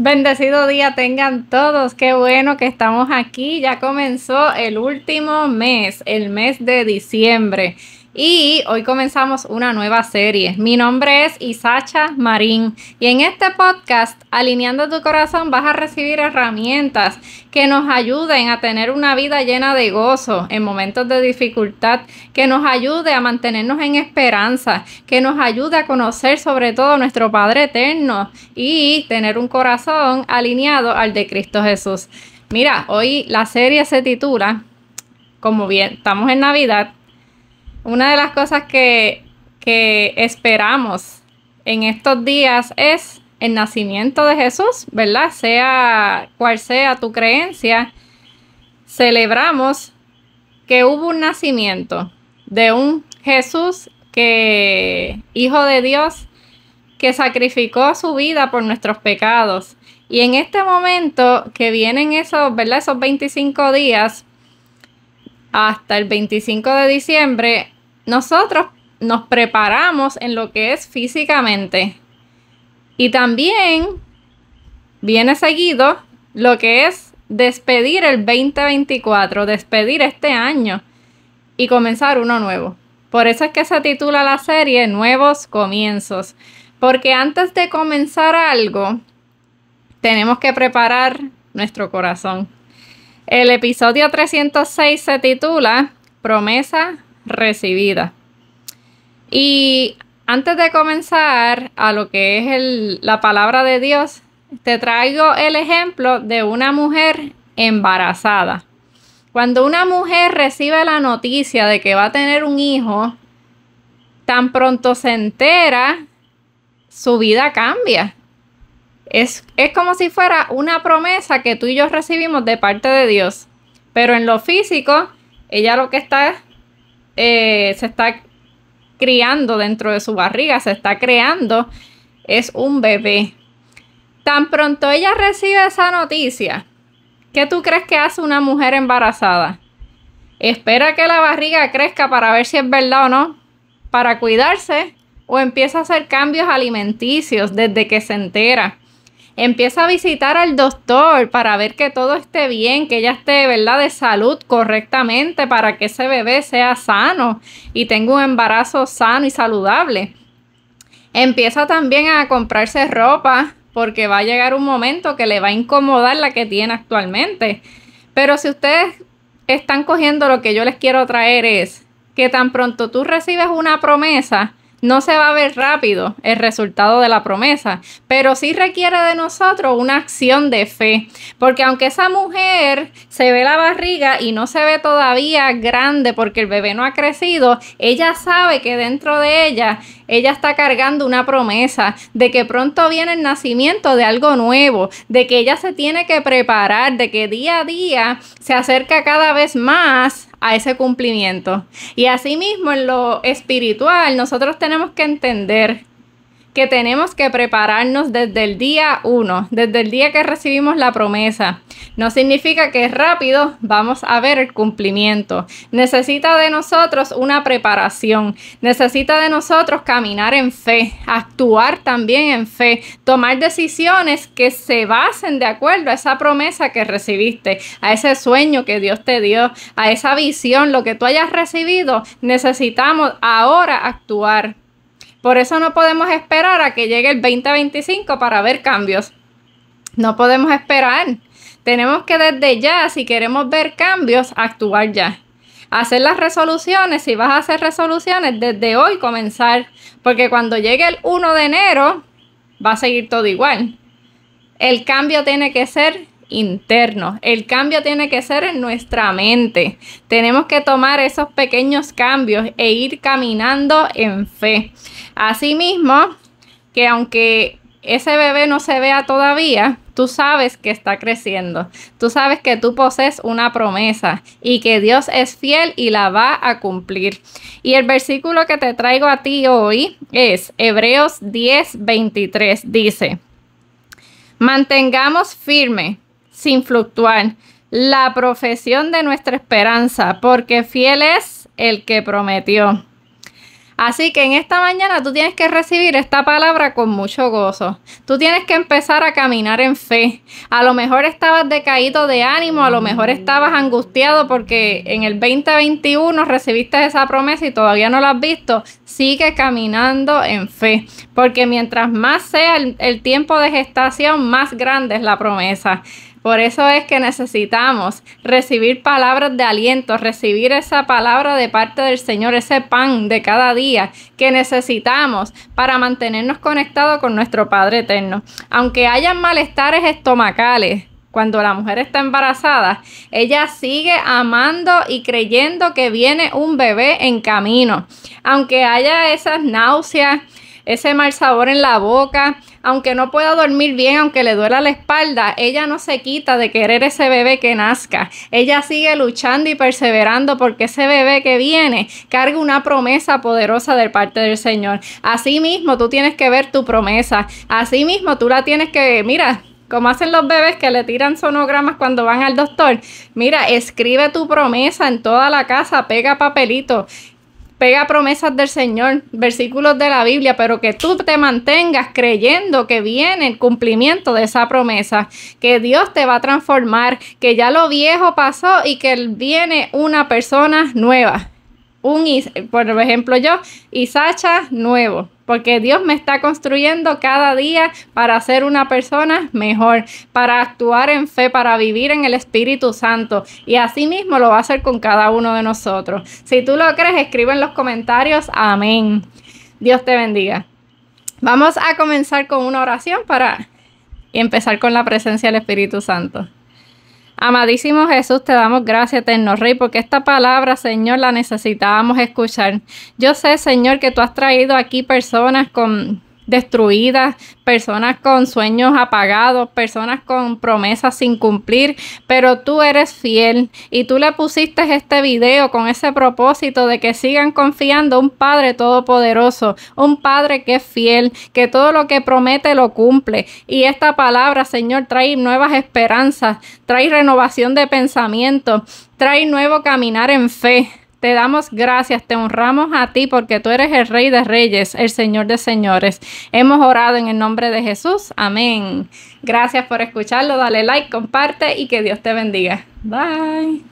Bendecido día tengan todos, qué bueno que estamos aquí, ya comenzó el último mes, el mes de diciembre y hoy comenzamos una nueva serie. Mi nombre es Isacha Marín y en este podcast, Alineando tu Corazón, vas a recibir herramientas que nos ayuden a tener una vida llena de gozo en momentos de dificultad, que nos ayude a mantenernos en esperanza, que nos ayude a conocer sobre todo a nuestro Padre Eterno y tener un corazón alineado al de Cristo Jesús. Mira, hoy la serie se titula, como bien, estamos en Navidad, una de las cosas que, esperamos en estos días es el nacimiento de Jesús, ¿verdad? Sea cual sea tu creencia, celebramos que hubo un nacimiento de un Jesús que, hijo de Dios, que sacrificó su vida por nuestros pecados. Y en este momento que vienen esos, ¿verdad? Esos 25 días hasta el 25 de diciembre, nosotros nos preparamos en lo que es físicamente. Y también viene seguido lo que es despedir el 2024, despedir este año y comenzar uno nuevo. Por eso es que se titula la serie Nuevos Comienzos, porque antes de comenzar algo, tenemos que preparar nuestro corazón. El episodio 306 se titula Promesa recibida. Y antes de comenzar a lo que es la palabra de Dios, te traigo el ejemplo de una mujer embarazada. Cuando una mujer recibe la noticia de que va a tener un hijo, tan pronto se entera, su vida cambia. Es, es, como si fuera una promesa que tú y yo recibimos de parte de Dios. Pero en lo físico, ella lo que está eh, se está criando dentro de su barriga, se está creando, es un bebé. Tan pronto ella recibe esa noticia, ¿qué tú crees que hace una mujer embarazada? Espera que la barriga crezca para ver si es verdad o no, para cuidarse o empieza a hacer cambios alimenticios desde que se entera empieza a visitar al doctor para ver que todo esté bien, que ella esté, ¿verdad?, de salud correctamente para que ese bebé sea sano y tenga un embarazo sano y saludable. Empieza también a comprarse ropa porque va a llegar un momento que le va a incomodar la que tiene actualmente. Pero si ustedes están cogiendo lo que yo les quiero traer es que tan pronto tú recibes una promesa, no se va a ver rápido el resultado de la promesa, pero sí requiere de nosotros una acción de fe, porque aunque esa mujer se ve la barriga y no se ve todavía grande porque el bebé no ha crecido, ella sabe que dentro de ella, ella está cargando una promesa de que pronto viene el nacimiento de algo nuevo, de que ella se tiene que preparar, de que día a día se acerca cada vez más a ese cumplimiento. Y asimismo, en lo espiritual, nosotros tenemos que entender que tenemos que prepararnos desde el día 1, desde el día que recibimos la promesa. No significa que rápido vamos a ver el cumplimiento. Necesita de nosotros una preparación, necesita de nosotros caminar en fe, actuar también en fe, tomar decisiones que se basen de acuerdo a esa promesa que recibiste, a ese sueño que Dios te dio, a esa visión, lo que tú hayas recibido. Necesitamos ahora actuar. Por eso no podemos esperar a que llegue el 2025 para ver cambios. No podemos esperar. Tenemos que desde ya, si queremos ver cambios, actuar ya. Hacer las resoluciones, si vas a hacer resoluciones, desde hoy comenzar. Porque cuando llegue el 1 de enero, va a seguir todo igual. El cambio tiene que ser interno, El cambio tiene que ser en nuestra mente. Tenemos que tomar esos pequeños cambios e ir caminando en fe. Asimismo, que aunque ese bebé no se vea todavía, tú sabes que está creciendo. Tú sabes que tú posees una promesa y que Dios es fiel y la va a cumplir. Y el versículo que te traigo a ti hoy es Hebreos 10, 23. Dice, mantengamos firme sin fluctuar, la profesión de nuestra esperanza, porque fiel es el que prometió. Así que en esta mañana tú tienes que recibir esta palabra con mucho gozo. Tú tienes que empezar a caminar en fe. A lo mejor estabas decaído de ánimo, a lo mejor estabas angustiado porque en el 2021 recibiste esa promesa y todavía no la has visto. Sigue caminando en fe, porque mientras más sea el, tiempo de gestación, más grande es la promesa. Por eso es que necesitamos recibir palabras de aliento, recibir esa palabra de parte del Señor, ese pan de cada día que necesitamos para mantenernos conectados con nuestro Padre Eterno. Aunque hayan malestares estomacales, cuando la mujer está embarazada, ella sigue amando y creyendo que viene un bebé en camino. Aunque haya esas náuseas, ese mal sabor en la boca, aunque no pueda dormir bien, aunque le duela la espalda, ella no se quita de querer ese bebé que nazca. Ella sigue luchando y perseverando porque ese bebé que viene carga una promesa poderosa del parte del Señor. así mismo tú tienes que ver tu promesa. así mismo tú la tienes que, mira, como hacen los bebés que le tiran sonogramas cuando van al doctor. Mira, escribe tu promesa en toda la casa, pega papelito pega promesas del Señor, versículos de la Biblia, pero que tú te mantengas creyendo que viene el cumplimiento de esa promesa, que Dios te va a transformar, que ya lo viejo pasó y que viene una persona nueva. Un, por ejemplo, yo, Isacha nuevo porque Dios me está construyendo cada día para ser una persona mejor, para actuar en fe, para vivir en el Espíritu Santo. Y así mismo lo va a hacer con cada uno de nosotros. Si tú lo crees, escribe en los comentarios, amén. Dios te bendiga. Vamos a comenzar con una oración para empezar con la presencia del Espíritu Santo. Amadísimo Jesús, te damos gracias, eterno Rey, porque esta palabra, Señor, la necesitábamos escuchar. Yo sé, Señor, que tú has traído aquí personas con destruidas, personas con sueños apagados, personas con promesas sin cumplir, pero tú eres fiel y tú le pusiste este video con ese propósito de que sigan confiando un Padre todopoderoso, un Padre que es fiel, que todo lo que promete lo cumple. Y esta palabra, Señor, trae nuevas esperanzas, trae renovación de pensamiento, trae nuevo caminar en fe, te damos gracias, te honramos a ti porque tú eres el Rey de Reyes, el Señor de Señores. Hemos orado en el nombre de Jesús. Amén. Gracias por escucharlo. Dale like, comparte y que Dios te bendiga. Bye.